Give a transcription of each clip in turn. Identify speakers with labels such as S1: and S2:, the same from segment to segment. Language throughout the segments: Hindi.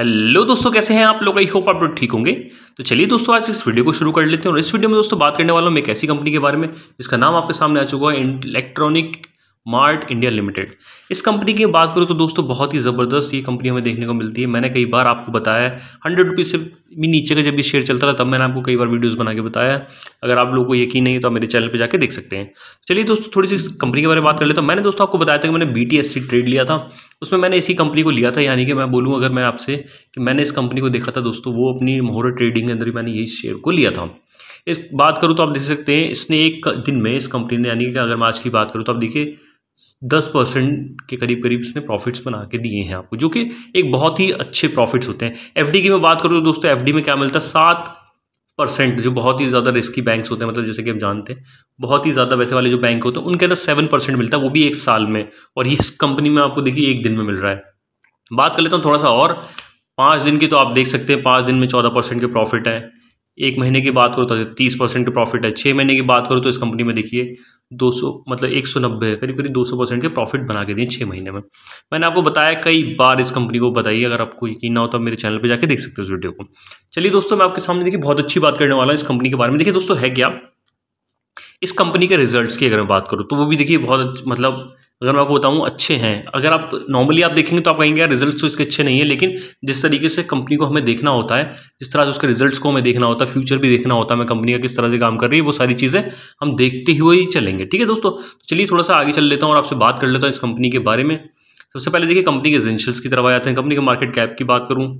S1: हेलो दोस्तों कैसे हैं आप लोग आई होप आप लोग ठीक होंगे तो चलिए दोस्तों आज इस वीडियो को शुरू कर लेते हैं और इस वीडियो में दोस्तों बात करने वाला हूँ एक ऐसी कंपनी के बारे में जिसका नाम आपके सामने आ चुका है इलेक्ट्रॉनिक मार्ट इंडिया लिमिटेड इस कंपनी की बात करूँ तो दोस्तों बहुत ही ज़बरदस्त ये कंपनी हमें देखने को मिलती है मैंने कई बार आपको बताया है हंड्रेड रुपीज़ से भी नीचे का जब भी शेयर चलता था तब मैंने आपको कई बार वीडियोस बना के बताया है अगर आप लोगों को यकीन नहीं तो आप मेरे चैनल पे जाके देख सकते हैं तो चलिए दोस्तों थोड़ी सी कंपनी के बारे में बात कर लेता तो मैंने दोस्तों आपको बताया था कि मैंने बी ट्रेड लिया था उसमें मैंने इसी कंपनी को लिया था यानी कि मैं बोलूँ अगर मैं आपसे कि मैंने इस कंपनी को देखा था दोस्तों वो अपनी मोहर ट्रेडिंग के अंदर मैंने यही शेयर को लिया था इस बात करूँ तो आप देख सकते हैं इसने एक दिन में इस कंपनी ने यानी कि अगर मैं आज की बात करूँ तो आप देखिए दस परसेंट के करीब करीब इसने प्रॉफिट्स बना के दिए हैं आपको जो कि एक बहुत ही अच्छे प्रॉफिट्स होते हैं एफ की मैं बात करूँ तो दोस्तों एफ में क्या मिलता है सात परसेंट जो बहुत ही ज़्यादा रिस्की बैंक्स होते हैं मतलब जैसे कि आप जानते हैं बहुत ही ज़्यादा वैसे वाले जो बैंक होते हैं उनके अंदर सेवन परसेंट मिलता है वो भी एक साल में और ये इस कंपनी में आपको देखिए एक दिन में मिल रहा है बात कर लेता हूँ थोड़ा सा और पाँच दिन की तो आप देख सकते हैं पाँच दिन में चौदह परसेंट के प्रॉफिट हैं एक महीने की बात करो तो तीस परसेंट के प्रॉफिट है छः महीने की बात करो तो इस कंपनी में देखिए दो सौ मतलब एक सौ नब्बे करीब करीब दो सौ परसेंट के प्रॉफिट बना के दिए छः महीने में मैंने आपको बताया कई बार इस कंपनी को बताइए अगर आपको यकीन ना हो तो आप मेरे चैनल पे जाके देख सकते हो इस वीडियो को चलिए दोस्तों मैं आपके सामने देखिए बहुत अच्छी बात करने वाला हूँ इस कंपनी के बारे में देखिए दोस्तों है क्या इस कंपनी के रिजल्ट की अगर मैं बात करूँ तो वो भी देखिए बहुत मतलब अगर मैं आपको बताऊँ अच्छे हैं अगर आप नॉर्मली आप देखेंगे तो आप कहेंगे यार रिजल्ट्स तो इसके अच्छे नहीं है लेकिन जिस तरीके से कंपनी को हमें देखना होता है जिस तरह से उसके रिजल्ट्स को हमें देखना होता है फ्यूचर भी देखना होता है मैं कंपनी का किस तरह से काम कर रही है वो सारी चीज़ें हम देखते हुए ही चलेंगे ठीक है दोस्तों तो चलिए थोड़ा सा आगे चल लेता हूँ और आपसे बात कर लेता हूँ इस कंपनी के बारे में सबसे पहले देखिए कंपनी के एजेंशियल्स की तरफ आ जाते हैं कंपनी के मार्केट कैप की बात करूँ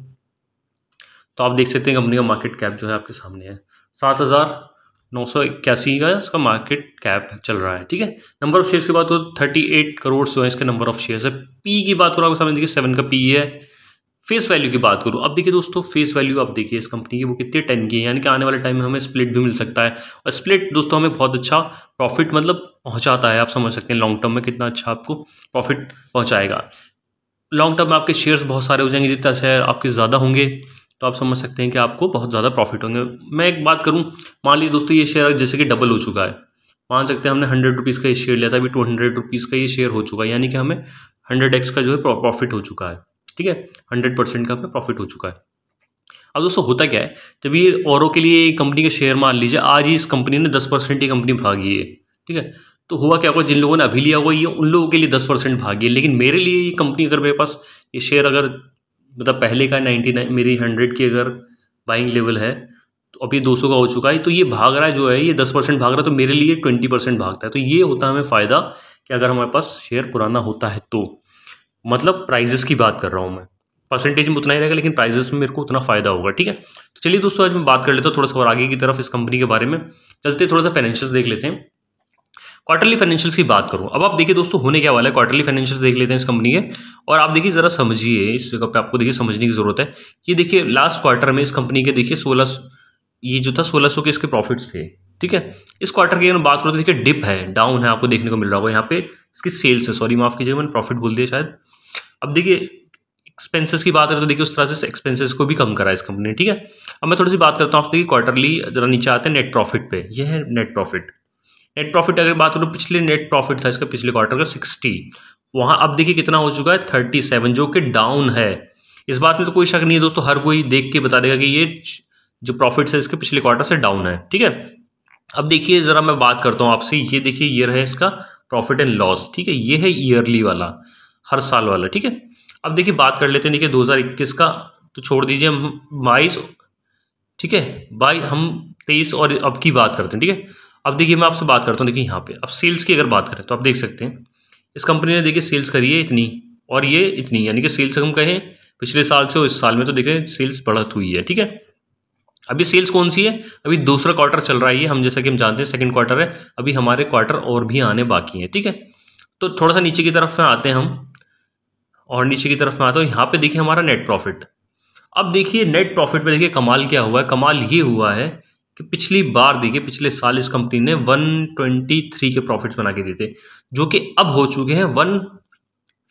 S1: तो आप देख सकते हैं कंपनी का मार्केट कैप जो है आपके सामने है सात हज़ार नौ सौ इक्यासी का इसका मार्केट कैप चल रहा है ठीक है नंबर ऑफ शेयर्स की बात करो थर्टी एट करोड़ जो है इसके नंबर ऑफ शेयर्स है पी की बात करो आपको समझ देखिए सेवन का पी है फेस वैल्यू की बात करूँ अब देखिए दोस्तों फेस वैल्यू आप देखिए इस कंपनी की वो कितने टेन की है यानी कि आने वाले टाइम में हमें स्प्लिट भी मिल सकता है और स्प्लिट दोस्तों हमें बहुत अच्छा प्रॉफिट मतलब पहुँचाता है आप समझ सकते हैं लॉन्ग टर्म में कितना अच्छा आपको प्रॉफिट पहुँचाएगा लॉन्ग टर्म में आपके शेयर्स बहुत सारे हो जाएंगे जितना शेयर आपके ज़्यादा होंगे तो आप समझ सकते हैं कि आपको बहुत ज़्यादा प्रॉफिट होंगे मैं एक बात करूँ मान लीजिए दोस्तों ये शेयर जैसे कि डबल हो चुका है मान सकते हैं हमने हंड्रेड रुपीज़ का ये शेयर लिया था अभी टू हंड्रेड रुपीज़ का ये शेयर हो चुका है यानी कि हमें हंड्रेड एक्स का जो है प्रॉफिट हो चुका है ठीक है हंड्रेड परसेंट का हमें प्रॉफिट हो चुका है अब दोस्तों होता क्या है जब ये औरों के लिए कंपनी का शेयर मान लीजिए आज ही इस कंपनी ने दस परसेंट की कंपनी भागी है ठीक है तो हुआ क्या होगा जिन लोगों ने अभी लिया हुआ ये उन लोगों के लिए दस परसेंट भागी है लेकिन मेरे लिए ये कंपनी अगर मेरे पास ये शेयर अगर मतलब पहले का नाइन्टी नाइन मेरी हंड्रेड की अगर बाइंग लेवल है तो अभी दो सौ का हो चुका है तो ये भाग रहा है जो है ये दस परसेंट भाग रहा है तो मेरे लिए ट्वेंटी परसेंट भागता है तो ये होता है हमें फ़ायदा कि अगर हमारे पास शेयर पुराना होता है तो मतलब प्राइजेस की बात कर रहा हूँ मैं परसेंटेज में उतना ही रहेगा लेकिन प्राइजेस में मेरे को उतना फ़ायदा होगा ठीक है तो चलिए दोस्तों आज मैं बात कर लेता हूँ थोड़ा सा और आगे की तरफ इस कंपनी के बारे में चलते थोड़ा सा फाइनेंशियल देख लेते हैं क्वार्टरली फाइनेंशियल्स की बात करूँ अब आप देखिए दोस्तों होने क्या वाला है क्वार्टरली फाइनेंशियल्स देख लेते हैं इस कंपनी के और आप देखिए जरा समझिए इस जगह पे आपको देखिए समझने की जरूरत है ये देखिए लास्ट क्वार्टर में इस कंपनी के देखिए सोलह ये जो था सोलह सौ के इसके प्रॉफिट्स थे ठीक है इस क्वार्टर की अगर बात करूँ तो देखिए डिप है डाउन है आपको देखने को मिल रहा होगा यहाँ पे इसकी सेल्स है सॉरी माफ कीजिएगा मैंने प्रॉफिट बोल दिया शायद अब देखिए एक्सपेंसेस की बात करें तो देखिए उस तरह से एक्सपेंसेस को भी कम करा इस कंपनी ने ठीक है अब मैं थोड़ी सी बात करता हूँ आप देखिए क्वार्टरली जरा नीचे आते हैं नेट प्रॉफिट पे ये है नेट प्रॉफिट नेट प्रॉफिट अगर बात करूँ पिछले नेट प्रॉफिट था इसका पिछले क्वार्टर का सिक्सटी वहाँ अब देखिए कितना हो चुका है थर्टी सेवन जो कि डाउन है इस बात में तो कोई शक नहीं है दोस्तों हर कोई देख के बता देगा कि ये जो प्रॉफिट्स है इसके पिछले क्वार्टर से डाउन है ठीक है अब देखिए ज़रा मैं बात करता हूँ आपसे ये देखिए ये रहे इसका प्रॉफिट एंड लॉस ठीक है ये है ईयरली वाला हर साल वाला ठीक है अब देखिए बात कर लेते हैं देखिए दो का तो छोड़ दीजिए हम बाईस ठीक है बाई हम तेईस और अब की बात करते हैं ठीक है अब देखिए मैं आपसे बात करता हूँ देखिए यहाँ पे अब सेल्स की अगर बात करें तो आप देख सकते हैं इस कंपनी ने देखिए सेल्स करी है इतनी और ये इतनी यानी कि सेल्स हम कहें पिछले साल से और इस साल में तो देखें सेल्स बढ़त हुई है ठीक है अभी सेल्स कौन सी है अभी दूसरा क्वार्टर चल रहा है हम जैसा कि हम जानते हैं सेकेंड क्वार्टर है अभी हमारे क्वार्टर और भी आने बाकी हैं ठीक है तो थोड़ा सा नीचे की तरफ में आते हैं हम और नीचे की तरफ में आते हैं यहाँ पे देखिए हमारा नेट प्रॉफिट अब देखिए नेट प्रॉफिट में देखिए कमाल क्या हुआ है कमाल ये हुआ है कि पिछली बार देखिए पिछले साल इस कंपनी ने 123 के प्रॉफिट्स बना के दिए थे जो कि अब हो चुके हैं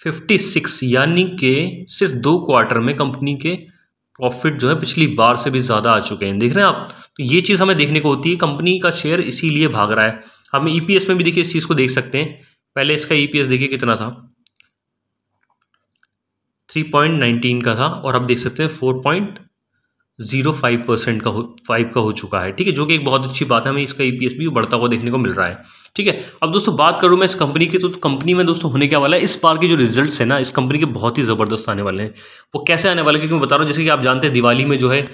S1: 156 यानी कि सिर्फ दो क्वार्टर में कंपनी के प्रॉफिट जो है पिछली बार से भी ज़्यादा आ चुके हैं देख रहे हैं आप तो ये चीज़ हमें देखने को होती है कंपनी का शेयर इसीलिए भाग रहा है हम ई e में भी देखिए इस चीज़ को देख सकते हैं पहले इसका ई e देखिए कितना था 3.19 का था और आप देख सकते हैं जीरो फाइव परसेंट का हो फाइव का हो चुका है ठीक है जो कि एक बहुत अच्छी बात है हमें इसका ई e भी बढ़ता हुआ देखने को मिल रहा है ठीक है अब दोस्तों बात करूँ मैं इस कंपनी की तो, कंपनी में दोस्तों होने क्या वाला है इस बार के जो रिजल्ट्स है ना इस कंपनी के बहुत ही ज़बरदस्त आने वाले हैं वो कैसे आने वाले क्योंकि मैं बता रहा हूँ जैसे कि आप जानते हैं दिवाली में जो है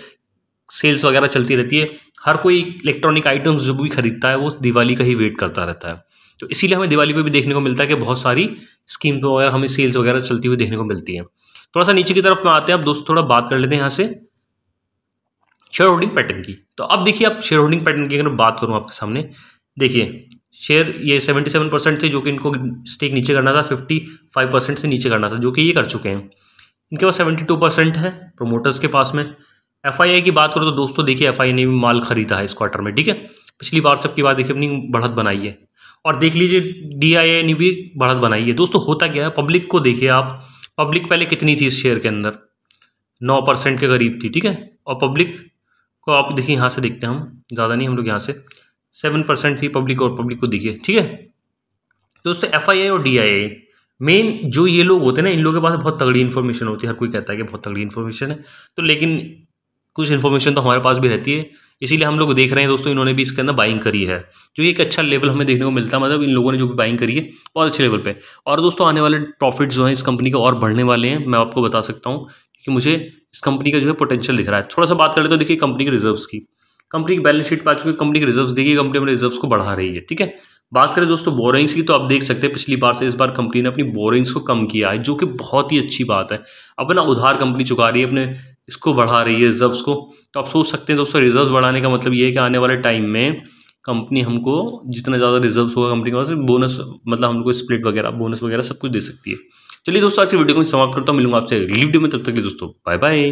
S1: सेल्स वगैरह चलती रहती है हर कोई इलेक्ट्रॉनिक आइटम्स जो भी खरीदता है वो दिवाली का ही वेट करता रहता है तो इसीलिए हमें दिवाली पर भी देखने को मिलता है कि बहुत सारी स्कीम्स वगैरह हमें सेल्स वगैरह चलती हुई देखने को मिलती है थोड़ा सा नीचे की तरफ में आते हैं अब दोस्तों थोड़ा बात कर लेते हैं यहाँ से शेयर होल्डिंग पैटर्न की तो अब देखिए आप शेयर होल्डिंग पैटर्न की अगर बात करूँ आपके सामने देखिए शेयर ये सेवेंटी सेवन परसेंट थे जो कि इनको स्टेक नीचे करना था फिफ्टी फाइव परसेंट से नीचे करना था जो कि ये कर चुके हैं इनके पास सेवेंटी टू परसेंट है प्रोमोटर्स के पास में एफ की बात करो तो दोस्तों देखिए एफ ने भी माल खरीदा है इस क्वार्टर में ठीक है पिछली बार सबकी बात देखिए अपनी बढ़त बनाई है और देख लीजिए डी ने भी बढ़त बनाई है दोस्तों होता क्या है पब्लिक को देखिए आप पब्लिक पहले कितनी थी इस शेयर के अंदर नौ परसेंट के करीब थी ठीक है और पब्लिक को आप देखिए यहाँ से देखते हैं हम ज़्यादा नहीं हम लोग यहाँ से सेवन परसेंट थी पब्लिक और पब्लिक को देखिए ठीक है दोस्तों एफ आई आई और डी आई आई मेन जो ये लोग होते हैं ना इन लोगों के पास बहुत तगड़ी इन्फॉर्मेशन होती है हर कोई कहता है कि बहुत तगड़ी इन्फॉर्मेशन है तो लेकिन कुछ इन्फॉर्मेशन तो हमारे पास भी रहती है इसीलिए हम लोग देख रहे हैं दोस्तों इन्होंने भी इसके अंदर बाइंग करी है जो एक अच्छा लेवल हमें देखने को मिलता है मतलब इन लोगों ने जो भी बाइंग करी है बहुत अच्छे लेवल पे और दोस्तों आने वाले प्रॉफिट जो है इस कंपनी के और बढ़ने वाले हैं मैं आपको बता सकता हूँ कि मुझे इस कंपनी का जो है पोटेंशियल दिख रहा है थोड़ा सा बात कर लेते तो देखिए कंपनी के रिजर्व्स की कंपनी की बैलेंस शीट पर आ चुकी है कंपनी के रिजर्व्स देखिए कंपनी अपने रिजर्व्स को बढ़ा रही है ठीक है बात करें दोस्तों बोरिंग्स की तो आप देख सकते हैं पिछली बार से इस बार कंपनी ने अपनी बोरिंग्स को कम किया है जो कि बहुत ही अच्छी बात है अपना उधार कंपनी चुका रही है अपने इसको बढ़ा रही है रिजर्व्स को तो आप सोच सकते हैं दोस्तों रिजर्व्स बढ़ाने का मतलब ये है कि आने वाले टाइम में कंपनी हमको जितना ज़्यादा रिजर्व होगा कंपनी के पास बोनस मतलब हम लोग को स्प्लिट वगैरह बोनस वगैरह सब कुछ दे सकती है चलिए दोस्तों आज की वीडियो को समाप्त करता हूँ मिलूंगा आपसे अगली डे में तब तक के दोस्तों बाय बाय